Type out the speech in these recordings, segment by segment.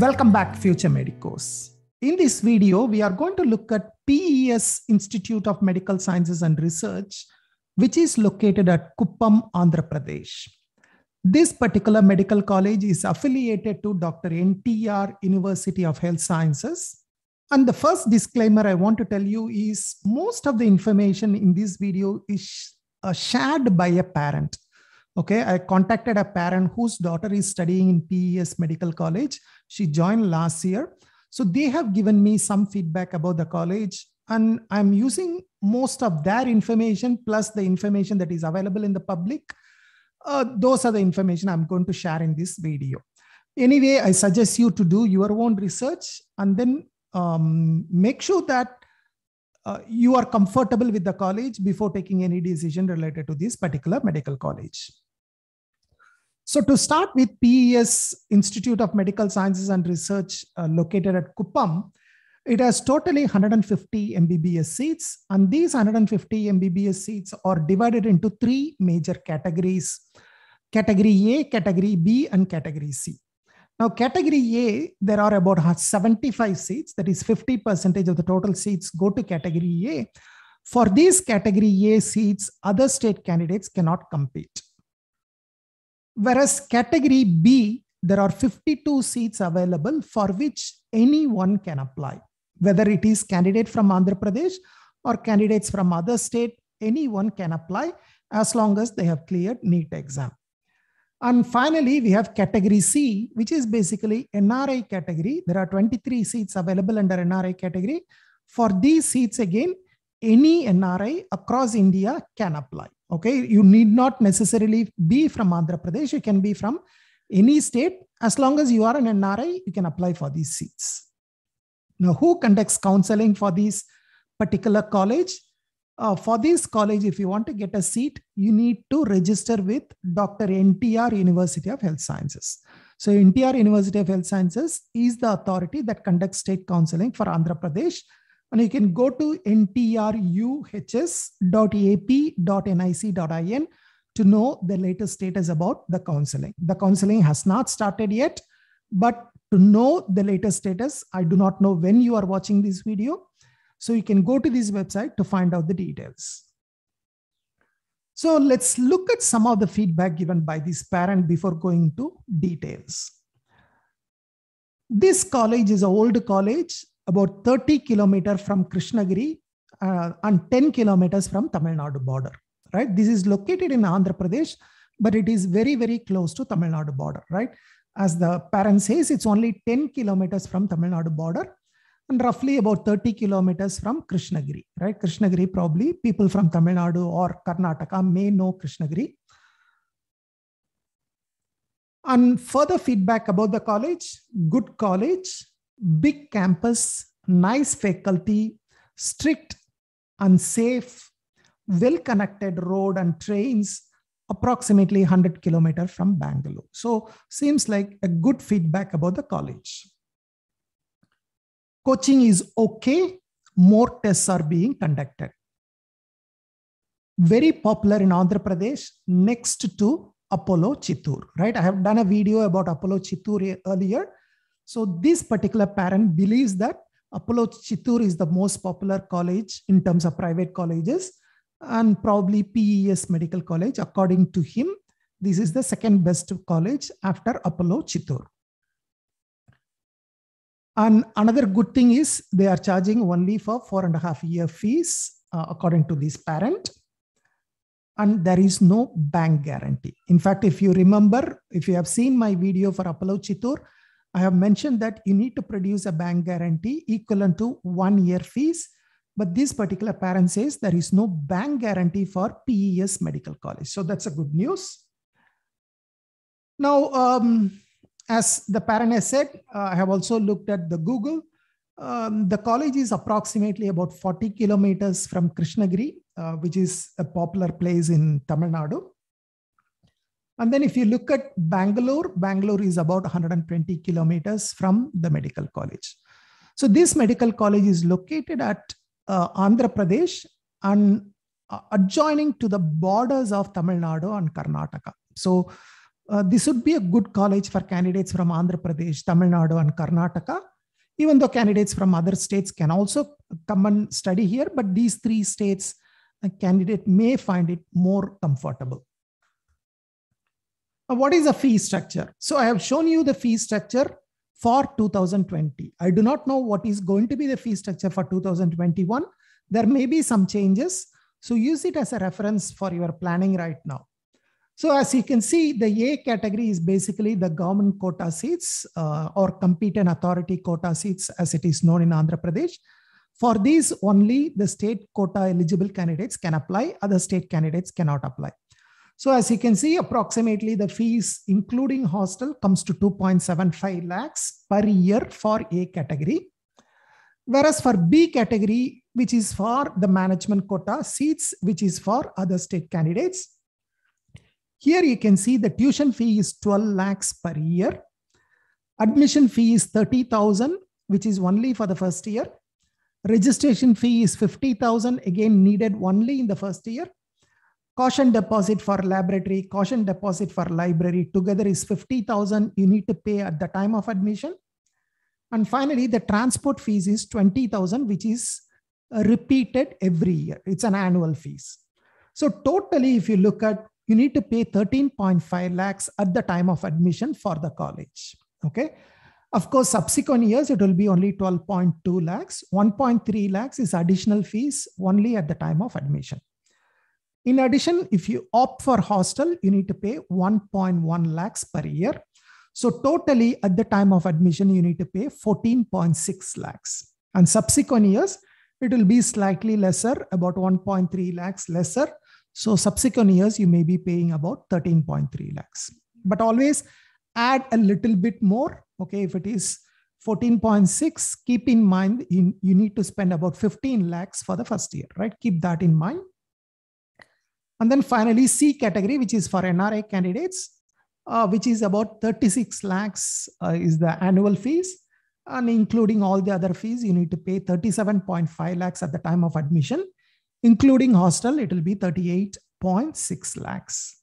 Welcome back, future medicos. In this video, we are going to look at PES Institute of Medical Sciences and Research, which is located at Kuppam, Andhra Pradesh. This particular medical college is affiliated to Dr. NTR University of Health Sciences. And the first disclaimer I want to tell you is most of the information in this video is uh, shared by a parent. Okay, I contacted a parent whose daughter is studying in PES Medical College. She joined last year. So they have given me some feedback about the college, and I'm using most of their information plus the information that is available in the public. Uh, those are the information I'm going to share in this video. Anyway, I suggest you to do your own research and then um, make sure that uh, you are comfortable with the college before taking any decision related to this particular medical college. So to start with, PES Institute of Medical Sciences and Research uh, located at Kuppam, it has totally 150 MBBS seats and these 150 MBBS seats are divided into three major categories, category A, category B and category C. Now category A, there are about uh, 75 seats, that is 50% of the total seats go to category A. For these category A seats, other state candidates cannot compete. Whereas category B, there are 52 seats available for which anyone can apply, whether it is candidate from Andhra Pradesh or candidates from other state, anyone can apply as long as they have cleared NEET exam. And finally, we have category C, which is basically NRI category. There are 23 seats available under NRI category. For these seats, again, any NRI across India can apply. Okay, you need not necessarily be from Andhra Pradesh. You can be from any state. As long as you are an NRI, you can apply for these seats. Now, who conducts counseling for these particular college? Uh, for this college, if you want to get a seat, you need to register with Dr. NTR University of Health Sciences. So NTR University of Health Sciences is the authority that conducts state counseling for Andhra Pradesh and you can go to ntruhs.ap.nic.in to know the latest status about the counseling. The counseling has not started yet, but to know the latest status, I do not know when you are watching this video. So you can go to this website to find out the details. So let's look at some of the feedback given by this parent before going to details. This college is an old college about 30 kilometers from Krishnagiri uh, and 10 kilometers from Tamil Nadu border, right? This is located in Andhra Pradesh, but it is very, very close to Tamil Nadu border, right? As the parent says, it's only 10 kilometers from Tamil Nadu border and roughly about 30 kilometers from Krishnagiri, right? Krishnagiri probably people from Tamil Nadu or Karnataka may know Krishnagiri. And further feedback about the college, good college, big campus, nice faculty, strict, unsafe, well connected road and trains approximately 100 kilometer from Bangalore. So seems like a good feedback about the college. Coaching is okay, more tests are being conducted. Very popular in Andhra Pradesh next to Apollo Chittoor, right? I have done a video about Apollo Chittoor earlier. So this particular parent believes that Apollo Chittur is the most popular college in terms of private colleges and probably PES Medical College. According to him, this is the second best college after Apollo Chittur. And another good thing is they are charging only for four and a half year fees, uh, according to this parent. And there is no bank guarantee. In fact, if you remember, if you have seen my video for Apollo Chittur, I have mentioned that you need to produce a bank guarantee equivalent to one year fees. But this particular parent says there is no bank guarantee for PES Medical College. So that's a good news. Now, um, as the parent has said, uh, I have also looked at the Google. Um, the college is approximately about 40 kilometers from Krishnagiri, uh, which is a popular place in Tamil Nadu. And then if you look at Bangalore, Bangalore is about 120 kilometers from the medical college. So this medical college is located at uh, Andhra Pradesh and uh, adjoining to the borders of Tamil Nadu and Karnataka. So uh, this would be a good college for candidates from Andhra Pradesh, Tamil Nadu, and Karnataka. Even though candidates from other states can also come and study here, but these three states, a uh, candidate may find it more comfortable. Now, what is the fee structure? So I have shown you the fee structure for 2020. I do not know what is going to be the fee structure for 2021. There may be some changes. So use it as a reference for your planning right now. So as you can see, the A category is basically the government quota seats uh, or competent authority quota seats as it is known in Andhra Pradesh. For these, only the state quota eligible candidates can apply, other state candidates cannot apply. So as you can see, approximately the fees, including hostel, comes to 2.75 lakhs per year for A category. Whereas for B category, which is for the management quota seats, which is for other state candidates. Here you can see the tuition fee is 12 lakhs per year. Admission fee is 30,000, which is only for the first year. Registration fee is 50,000, again needed only in the first year Caution deposit for laboratory, caution deposit for library together is 50,000 you need to pay at the time of admission. And finally, the transport fees is 20,000, which is uh, repeated every year. It's an annual fees. So totally, if you look at, you need to pay 13.5 lakhs at the time of admission for the college. Okay. Of course, subsequent years, it will be only 12.2 lakhs. 1.3 lakhs is additional fees only at the time of admission. In addition, if you opt for hostel, you need to pay 1.1 lakhs per year. So totally at the time of admission, you need to pay 14.6 lakhs. And subsequent years, it will be slightly lesser, about 1.3 lakhs lesser. So subsequent years, you may be paying about 13.3 lakhs. But always add a little bit more. Okay, if it is 14.6, keep in mind you, you need to spend about 15 lakhs for the first year, right? Keep that in mind. And then finally, C category, which is for NRA candidates, uh, which is about 36 lakhs uh, is the annual fees. And including all the other fees, you need to pay 37.5 lakhs at the time of admission. Including hostel, it will be 38.6 lakhs.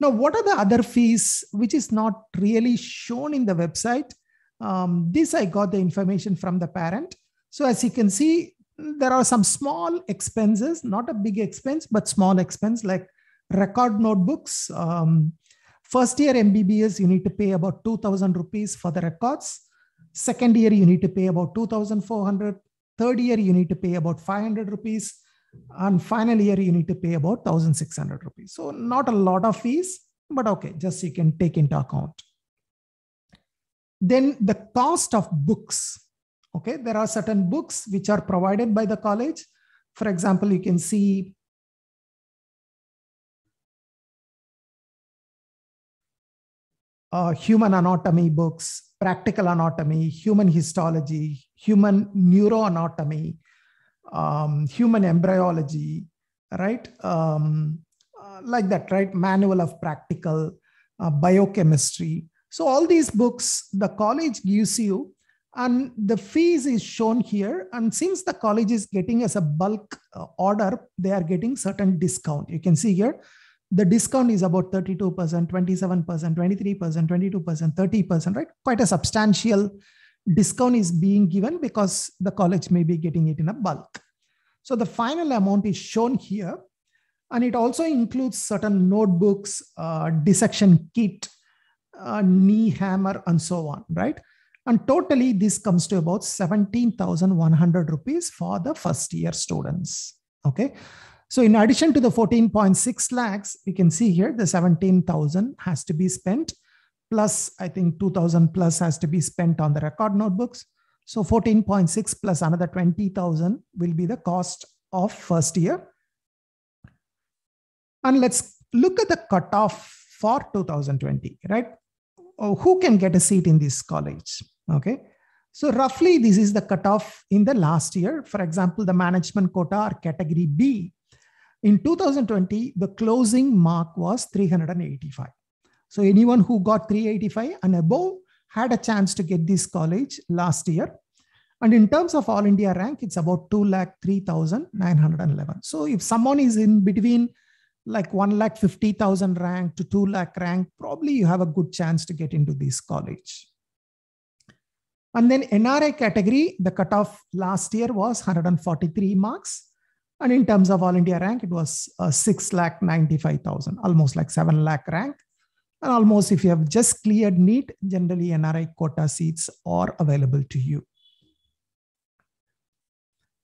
Now, what are the other fees which is not really shown in the website? Um, this I got the information from the parent. So as you can see, there are some small expenses, not a big expense, but small expense like record notebooks. Um, first year MBBS, you need to pay about 2000 rupees for the records. Second year, you need to pay about 2400. Third year, you need to pay about 500 rupees. And final year, you need to pay about 1600 rupees. So not a lot of fees, but okay, just you can take into account. Then the cost of books Okay, there are certain books which are provided by the college. For example, you can see uh, human anatomy books, practical anatomy, human histology, human neuroanatomy, um, human embryology, right? Um, uh, like that, right? Manual of practical uh, biochemistry. So all these books the college gives you and the fees is shown here and since the college is getting as a bulk uh, order they are getting certain discount you can see here the discount is about 32%, 27%, 23%, 22%, 30%, right? Quite a substantial discount is being given because the college may be getting it in a bulk. So the final amount is shown here. And it also includes certain notebooks, uh, dissection kit, uh, knee hammer, and so on, right? And totally this comes to about 17,100 rupees for the first year students. Okay. So in addition to the 14.6 lakhs, you can see here the 17,000 has to be spent plus I think 2000 plus has to be spent on the record notebooks. So 14.6 plus another 20,000 will be the cost of first year. And let's look at the cutoff for 2020, right? Oh, who can get a seat in this college? Okay. So roughly this is the cutoff in the last year. For example, the management quota or category B. In 2020, the closing mark was 385. So anyone who got 385 and above had a chance to get this college last year. And in terms of all India rank, it's about 2,03,911. So if someone is in between like 1,50,000 rank to 2 lakh rank, probably you have a good chance to get into this college. And then NRI category, the cutoff last year was 143 marks. And in terms of All India rank, it was uh, 6 lakh 95,000, almost like 7 lakh rank. And almost if you have just cleared NEET, generally NRI quota seats are available to you.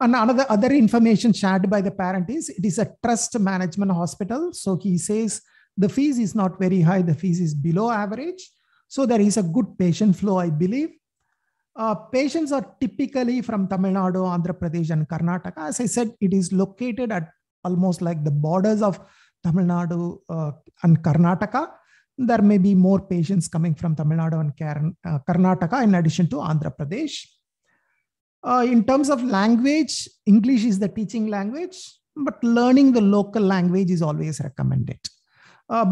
And another other information shared by the parent is it is a trust management hospital. So he says the fees is not very high, the fees is below average. So there is a good patient flow, I believe. Uh, patients are typically from Tamil Nadu, Andhra Pradesh, and Karnataka. As I said, it is located at almost like the borders of Tamil Nadu uh, and Karnataka. There may be more patients coming from Tamil Nadu and uh, Karnataka in addition to Andhra Pradesh. Uh, in terms of language, English is the teaching language, but learning the local language is always recommended.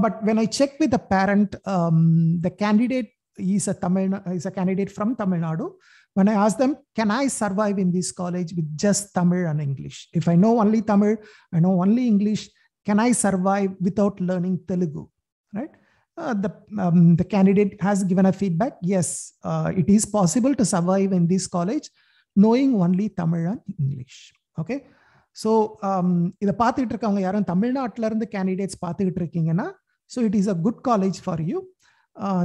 but when I check with the parent, um, the candidate he's a Tamil, he's a candidate from Tamil Nadu. When I asked them, can I survive in this college with just Tamil and English? If I know only Tamil, I know only English, can I survive without learning Telugu, right? Uh, the, um, the candidate has given a feedback, yes, uh, it is possible to survive in this college knowing only Tamil and English, okay? So, um, இதை பார்த்துக்கிட்டு இருக்கவங்க யாரும் தமிழ்நாட்டிலேருந்து candidates பார்த்துக்கிட்டு இருக்கீங்கன்னா so it is a good college for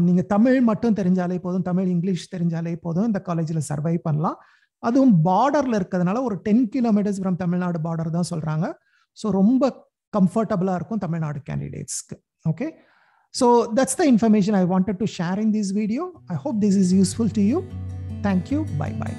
நீங்கள் தமிழ் மட்டும் தெரிஞ்சாலே போதும் தமிழ் இங்கிலீஷ் தெரிஞ்சாலே போதும் இந்த காலேஜில் சர்வை பண்ணலாம் அதுவும் பார்டரில் இருக்கிறதுனால ஒரு ten kilometers from Tamil Nadu border தான் சொல்கிறாங்க ஸோ ரொம்ப கம்ஃபர்டபுளாக இருக்கும் தமிழ்நாடு கேண்டிடேட்ஸ்க்கு okay so that's the information I wanted to share in this video I hope this is useful to you thank you bye by